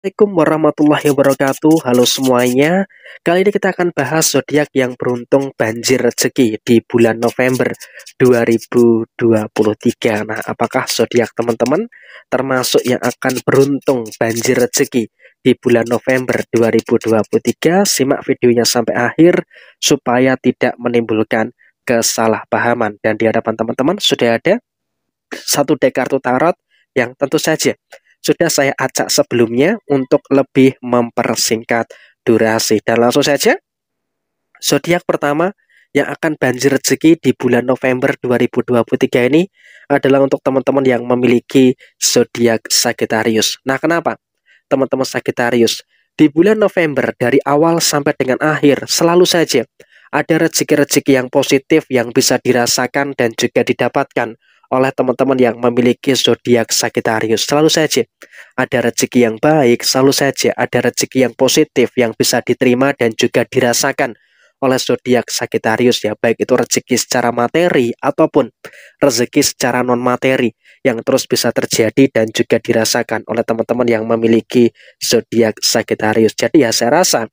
Assalamualaikum warahmatullahi wabarakatuh. Halo semuanya. Kali ini kita akan bahas zodiak yang beruntung banjir rezeki di bulan November 2023. Nah, apakah zodiak teman-teman termasuk yang akan beruntung banjir rezeki di bulan November 2023? Simak videonya sampai akhir supaya tidak menimbulkan kesalahpahaman. Dan di hadapan teman-teman sudah ada satu deck kartu tarot yang tentu saja sudah saya acak sebelumnya untuk lebih mempersingkat durasi. Dan langsung saja, zodiak pertama yang akan banjir rezeki di bulan November 2023 ini adalah untuk teman-teman yang memiliki zodiak Sagittarius. Nah, kenapa? Teman-teman Sagittarius, di bulan November dari awal sampai dengan akhir selalu saja ada rezeki-rezeki yang positif yang bisa dirasakan dan juga didapatkan oleh teman-teman yang memiliki zodiak Sagittarius. Selalu saja ada rezeki yang baik, selalu saja ada rezeki yang positif yang bisa diterima dan juga dirasakan oleh zodiak Sagittarius ya, baik itu rezeki secara materi ataupun rezeki secara non materi yang terus bisa terjadi dan juga dirasakan oleh teman-teman yang memiliki zodiak Sagittarius. Jadi ya saya rasa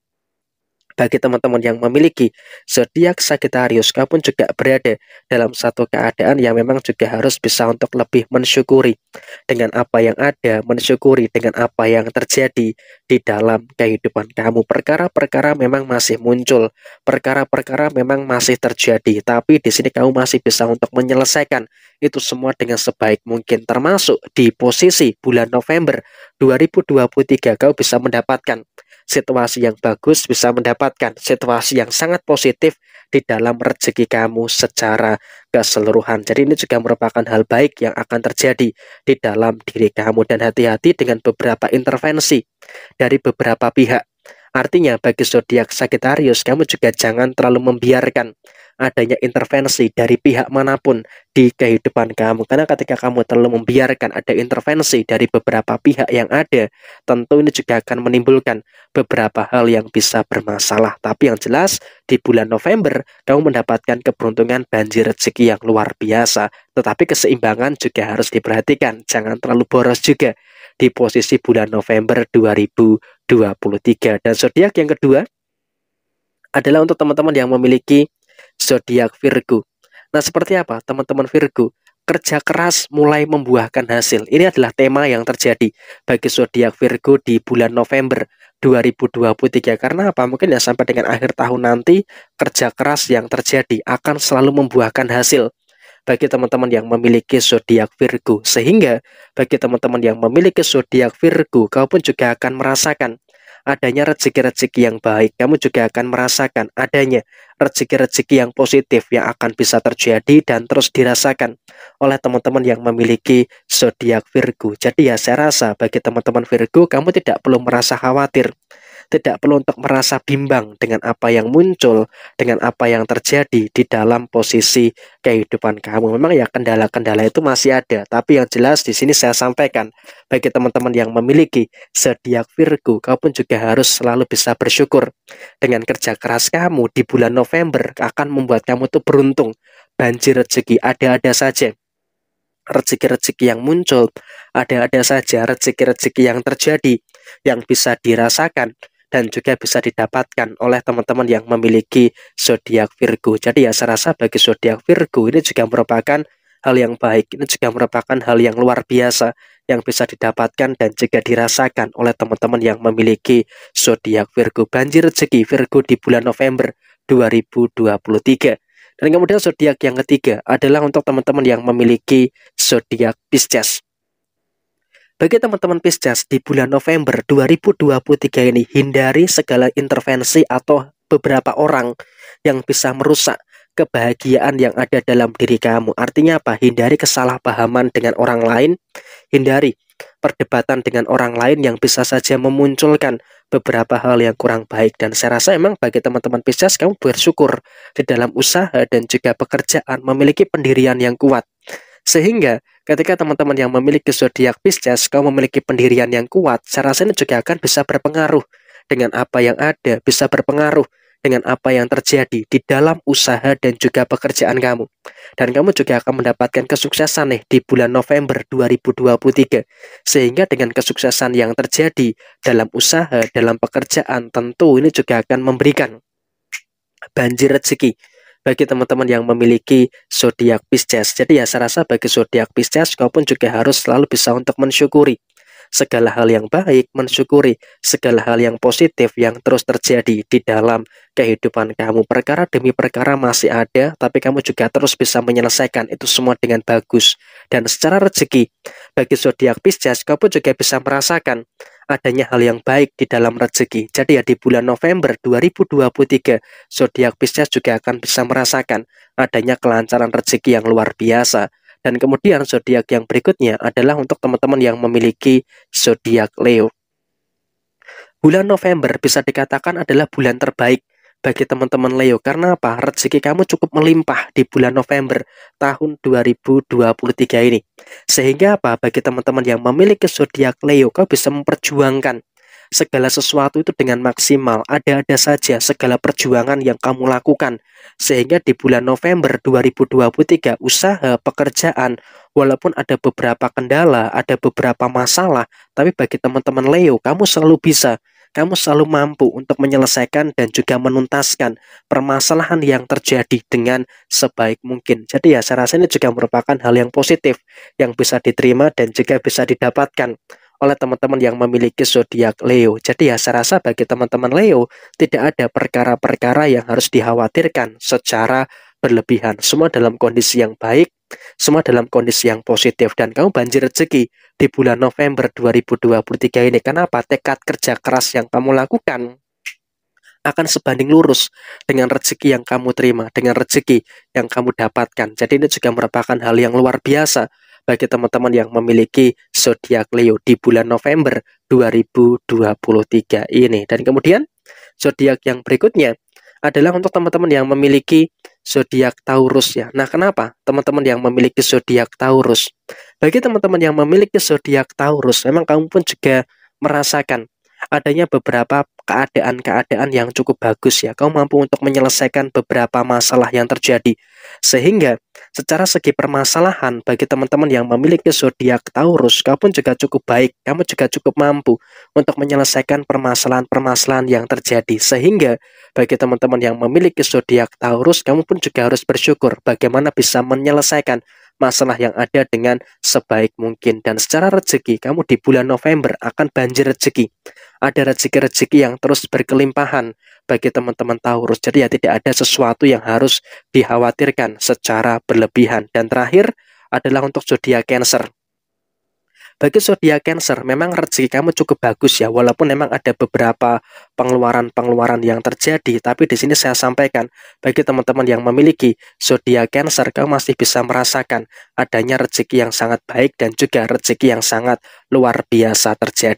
bagi teman-teman yang memiliki zodiak Sagittarius, kamu juga berada dalam satu keadaan yang memang juga harus bisa untuk lebih mensyukuri dengan apa yang ada, mensyukuri dengan apa yang terjadi di dalam kehidupan kamu. Perkara-perkara memang masih muncul, perkara-perkara memang masih terjadi, tapi di sini kamu masih bisa untuk menyelesaikan itu semua dengan sebaik mungkin. Termasuk di posisi bulan November 2023 kau bisa mendapatkan situasi yang bagus, bisa mendapatkan situasi yang sangat positif di dalam rezeki kamu secara keseluruhan. Jadi ini juga merupakan hal baik yang akan terjadi di dalam diri kamu dan hati-hati dengan beberapa intervensi dari beberapa pihak. Artinya bagi zodiak Sagittarius kamu juga jangan terlalu membiarkan adanya intervensi dari pihak manapun di kehidupan kamu. Karena ketika kamu terlalu membiarkan ada intervensi dari beberapa pihak yang ada, tentu ini juga akan menimbulkan beberapa hal yang bisa bermasalah. Tapi yang jelas, di bulan November, kamu mendapatkan keberuntungan banjir rezeki yang luar biasa. Tetapi keseimbangan juga harus diperhatikan, jangan terlalu boros juga di posisi bulan November 2023. Dan zodiak yang kedua adalah untuk teman-teman yang memiliki zodiak Virgo. Nah, seperti apa teman-teman Virgo? Kerja keras mulai membuahkan hasil. Ini adalah tema yang terjadi bagi zodiak Virgo di bulan November 2023. Karena apa? Mungkin ya sampai dengan akhir tahun nanti kerja keras yang terjadi akan selalu membuahkan hasil bagi teman-teman yang memiliki zodiak Virgo. Sehingga bagi teman-teman yang memiliki zodiak Virgo, kau pun juga akan merasakan adanya rezeki-rezeki yang baik. Kamu juga akan merasakan adanya rezeki-rezeki yang positif yang akan bisa terjadi dan terus dirasakan oleh teman-teman yang memiliki zodiak Virgo. Jadi ya saya rasa bagi teman-teman Virgo kamu tidak perlu merasa khawatir tidak perlu untuk merasa bimbang dengan apa yang muncul, dengan apa yang terjadi di dalam posisi kehidupan kamu. Memang ya kendala-kendala itu masih ada, tapi yang jelas di sini saya sampaikan bagi teman-teman yang memiliki zodiak Virgo, kamu pun juga harus selalu bisa bersyukur dengan kerja keras kamu di bulan November akan membuat kamu tuh beruntung, banjir rezeki ada-ada saja rezeki-rezeki yang muncul, ada-ada saja rezeki-rezeki yang terjadi yang bisa dirasakan dan juga bisa didapatkan oleh teman-teman yang memiliki zodiak Virgo. Jadi ya saya rasa bagi zodiak Virgo ini juga merupakan hal yang baik. Ini juga merupakan hal yang luar biasa yang bisa didapatkan dan juga dirasakan oleh teman-teman yang memiliki zodiak Virgo. Banjir rezeki Virgo di bulan November 2023. Dan kemudian zodiak yang ketiga adalah untuk teman-teman yang memiliki zodiak Pisces. Bagi teman-teman Pisces di bulan November 2023 ini hindari segala intervensi atau beberapa orang yang bisa merusak kebahagiaan yang ada dalam diri kamu. Artinya apa? Hindari kesalahpahaman dengan orang lain, hindari perdebatan dengan orang lain yang bisa saja memunculkan beberapa hal yang kurang baik dan saya rasa emang bagi teman-teman Pisces kamu bersyukur di dalam usaha dan juga pekerjaan memiliki pendirian yang kuat sehingga Ketika teman-teman yang memiliki zodiak Pisces, kau memiliki pendirian yang kuat, saya rasa ini juga akan bisa berpengaruh dengan apa yang ada, bisa berpengaruh dengan apa yang terjadi di dalam usaha dan juga pekerjaan kamu. Dan kamu juga akan mendapatkan kesuksesan nih di bulan November 2023. Sehingga dengan kesuksesan yang terjadi dalam usaha, dalam pekerjaan, tentu ini juga akan memberikan banjir rezeki bagi teman-teman yang memiliki zodiak Pisces. Jadi ya saya rasa bagi zodiak Pisces kau pun juga harus selalu bisa untuk mensyukuri segala hal yang baik, mensyukuri segala hal yang positif yang terus terjadi di dalam kehidupan kamu. Perkara demi perkara masih ada, tapi kamu juga terus bisa menyelesaikan itu semua dengan bagus. Dan secara rezeki, bagi zodiak Pisces, kamu juga bisa merasakan adanya hal yang baik di dalam rezeki. Jadi ya di bulan November 2023, zodiak Pisces juga akan bisa merasakan adanya kelancaran rezeki yang luar biasa. Dan kemudian zodiak yang berikutnya adalah untuk teman-teman yang memiliki zodiak Leo. Bulan November bisa dikatakan adalah bulan terbaik bagi teman-teman Leo karena apa? Rezeki kamu cukup melimpah di bulan November tahun 2023 ini. Sehingga apa? Bagi teman-teman yang memiliki zodiak Leo, kau bisa memperjuangkan segala sesuatu itu dengan maksimal, ada-ada saja segala perjuangan yang kamu lakukan. Sehingga di bulan November 2023, usaha, pekerjaan, walaupun ada beberapa kendala, ada beberapa masalah, tapi bagi teman-teman Leo, kamu selalu bisa kamu selalu mampu untuk menyelesaikan dan juga menuntaskan permasalahan yang terjadi dengan sebaik mungkin. Jadi ya saya rasa ini juga merupakan hal yang positif yang bisa diterima dan juga bisa didapatkan oleh teman-teman yang memiliki zodiak Leo. Jadi ya saya rasa bagi teman-teman Leo tidak ada perkara-perkara yang harus dikhawatirkan secara berlebihan. Semua dalam kondisi yang baik, semua dalam kondisi yang positif dan kamu banjir rezeki di bulan November 2023 ini. Kenapa? Tekad kerja keras yang kamu lakukan akan sebanding lurus dengan rezeki yang kamu terima, dengan rezeki yang kamu dapatkan. Jadi ini juga merupakan hal yang luar biasa bagi teman-teman yang memiliki zodiak Leo di bulan November 2023 ini. Dan kemudian zodiak yang berikutnya adalah untuk teman-teman yang memiliki zodiak Taurus ya. Nah, kenapa teman-teman yang memiliki zodiak Taurus? Bagi teman-teman yang memiliki zodiak Taurus, memang kamu pun juga merasakan adanya beberapa keadaan-keadaan yang cukup bagus ya. Kau mampu untuk menyelesaikan beberapa masalah yang terjadi. Sehingga secara segi permasalahan bagi teman-teman yang memiliki zodiak Taurus, kau pun juga cukup baik. Kamu juga cukup mampu untuk menyelesaikan permasalahan-permasalahan yang terjadi. Sehingga bagi teman-teman yang memiliki zodiak Taurus, kamu pun juga harus bersyukur bagaimana bisa menyelesaikan masalah yang ada dengan sebaik mungkin dan secara rezeki kamu di bulan November akan banjir rezeki ada rezeki-rezeki yang terus berkelimpahan bagi teman-teman Taurus. Jadi ya tidak ada sesuatu yang harus dikhawatirkan secara berlebihan. Dan terakhir adalah untuk zodiak Cancer. Bagi zodiak Cancer, memang rezeki kamu cukup bagus ya, walaupun memang ada beberapa pengeluaran-pengeluaran yang terjadi, tapi di sini saya sampaikan bagi teman-teman yang memiliki zodiak Cancer, kamu masih bisa merasakan adanya rezeki yang sangat baik dan juga rezeki yang sangat luar biasa terjadi.